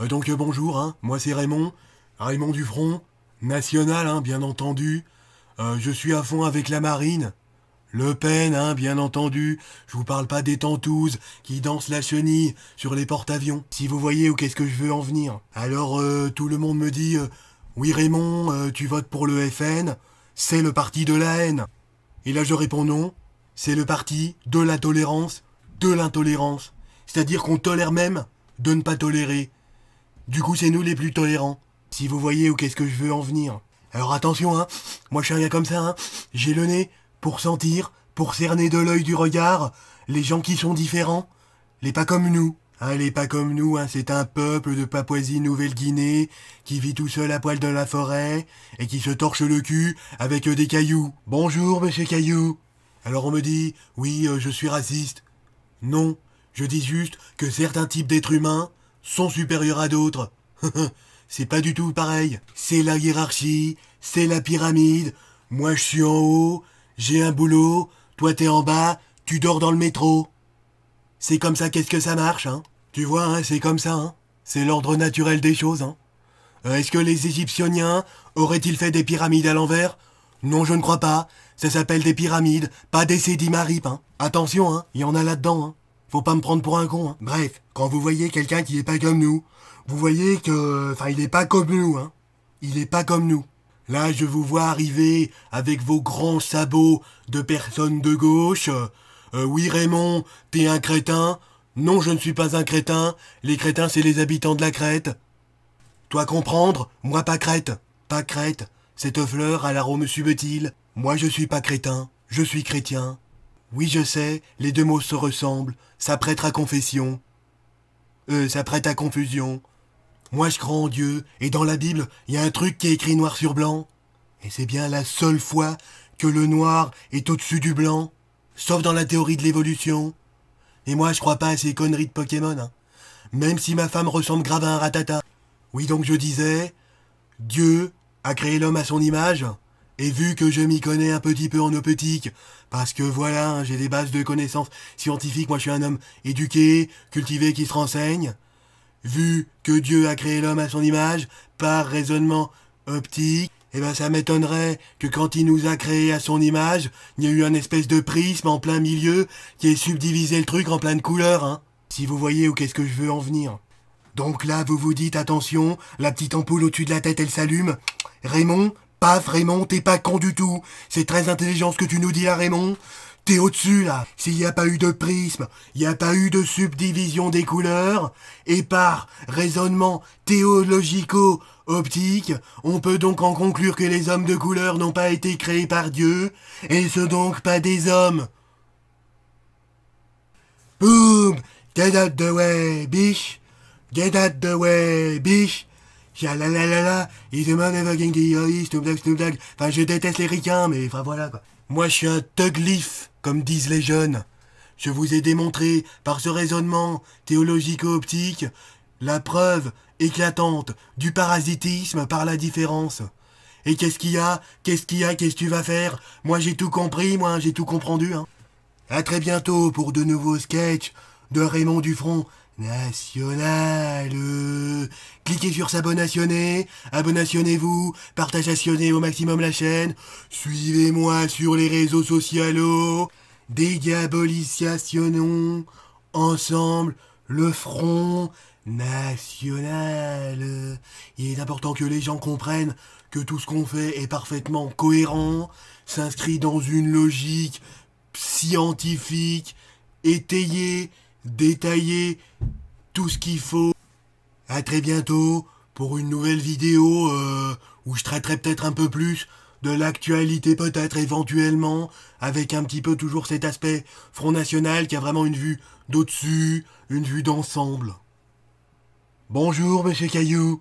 Euh, donc euh, bonjour, hein, moi c'est Raymond, Raymond Dufront, national, hein, bien entendu. Euh, je suis à fond avec la marine. Le Pen, hein, bien entendu. Je vous parle pas des tantouses qui dansent la chenille sur les porte-avions. Si vous voyez où qu'est-ce que je veux en venir. Alors tout le monde me dit Oui Raymond, tu votes pour le FN, c'est le parti de la haine. Et là je réponds non, c'est le parti de la tolérance, de l'intolérance. C'est-à-dire qu'on tolère même de ne pas tolérer. Du coup, c'est nous les plus tolérants. Si vous voyez où qu'est-ce que je veux en venir. Alors attention, hein. Moi, je suis un gars comme ça, hein. J'ai le nez pour sentir, pour cerner de l'œil du regard les gens qui sont différents. Les pas comme nous. Hein, les pas comme nous, hein, c'est un peuple de Papouasie-Nouvelle-Guinée qui vit tout seul à poil dans la forêt et qui se torche le cul avec des cailloux. Bonjour, monsieur Caillou. Alors on me dit, oui, euh, je suis raciste. Non, je dis juste que certains types d'êtres humains sont supérieurs à d'autres. c'est pas du tout pareil. C'est la hiérarchie, c'est la pyramide. Moi je suis en haut, j'ai un boulot, toi t'es en bas, tu dors dans le métro. C'est comme ça qu'est-ce que ça marche, hein Tu vois, hein, c'est comme ça, hein C'est l'ordre naturel des choses, hein euh, Est-ce que les Égyptiens auraient-ils fait des pyramides à l'envers Non, je ne crois pas. Ça s'appelle des pyramides, pas des sédimaripes, hein Attention, hein, il y en a là-dedans, hein pas me prendre pour un con, hein. Bref, quand vous voyez quelqu'un qui est pas comme nous, vous voyez que... Enfin, il est pas comme nous, hein. Il est pas comme nous. Là, je vous vois arriver avec vos grands sabots de personnes de gauche. Euh, oui, Raymond, t'es un crétin. Non, je ne suis pas un crétin. Les crétins, c'est les habitants de la crête. »« Toi comprendre, moi pas crête. »« Pas crête ?»« Cette fleur à l'arôme subtil. Moi, je suis pas crétin. Je suis chrétien. Oui, je sais, les deux mots se ressemblent, ça prête à confession. Euh, ça prête à confusion. Moi, je crois en Dieu, et dans la Bible, il y a un truc qui est écrit noir sur blanc. Et c'est bien la seule fois que le noir est au-dessus du blanc, sauf dans la théorie de l'évolution. Et moi, je crois pas à ces conneries de Pokémon, hein. même si ma femme ressemble grave à un ratata. Oui, donc je disais, Dieu a créé l'homme à son image et vu que je m'y connais un petit peu en optique, parce que voilà, j'ai des bases de connaissances scientifiques, moi je suis un homme éduqué, cultivé, qui se renseigne, vu que Dieu a créé l'homme à son image, par raisonnement optique, eh ben ça m'étonnerait que quand il nous a créé à son image, il y a eu un espèce de prisme en plein milieu qui ait subdivisé le truc en plein de couleurs, hein. Si vous voyez où qu'est-ce que je veux en venir. Donc là, vous vous dites attention, la petite ampoule au-dessus de la tête, elle s'allume. Raymond, Paf, Raymond, t'es pas con du tout. C'est très intelligent ce que tu nous dis là, Raymond. T'es au-dessus, là. S'il n'y a pas eu de prisme, il n'y a pas eu de subdivision des couleurs, et par raisonnement théologico-optique, on peut donc en conclure que les hommes de couleur n'ont pas été créés par Dieu, et ce donc pas des hommes. Boum Get out the way, biche! Get out the way, biche! la la la la, Enfin, je déteste les ricains, mais enfin voilà quoi. Moi, je suis un tuglif, comme disent les jeunes. Je vous ai démontré, par ce raisonnement théologico-optique, la preuve éclatante du parasitisme par la différence. Et qu'est-ce qu'il y a Qu'est-ce qu'il y a Qu'est-ce que tu vas faire Moi, j'ai tout compris, moi, j'ai tout comprendu. Hein. À très bientôt pour de nouveaux sketchs de Raymond Dufront National. Cliquez sur s'abonner, abonnez vous partagez au maximum la chaîne, suivez-moi sur les réseaux sociaux, dégabolisationnons ensemble le front national. Il est important que les gens comprennent que tout ce qu'on fait est parfaitement cohérent, s'inscrit dans une logique scientifique, étayée, détailler tout ce qu'il faut. À très bientôt pour une nouvelle vidéo euh, où je traiterai peut-être un peu plus de l'actualité peut-être éventuellement, avec un petit peu toujours cet aspect Front National qui a vraiment une vue d'au-dessus, une vue d'ensemble. Bonjour, monsieur Caillou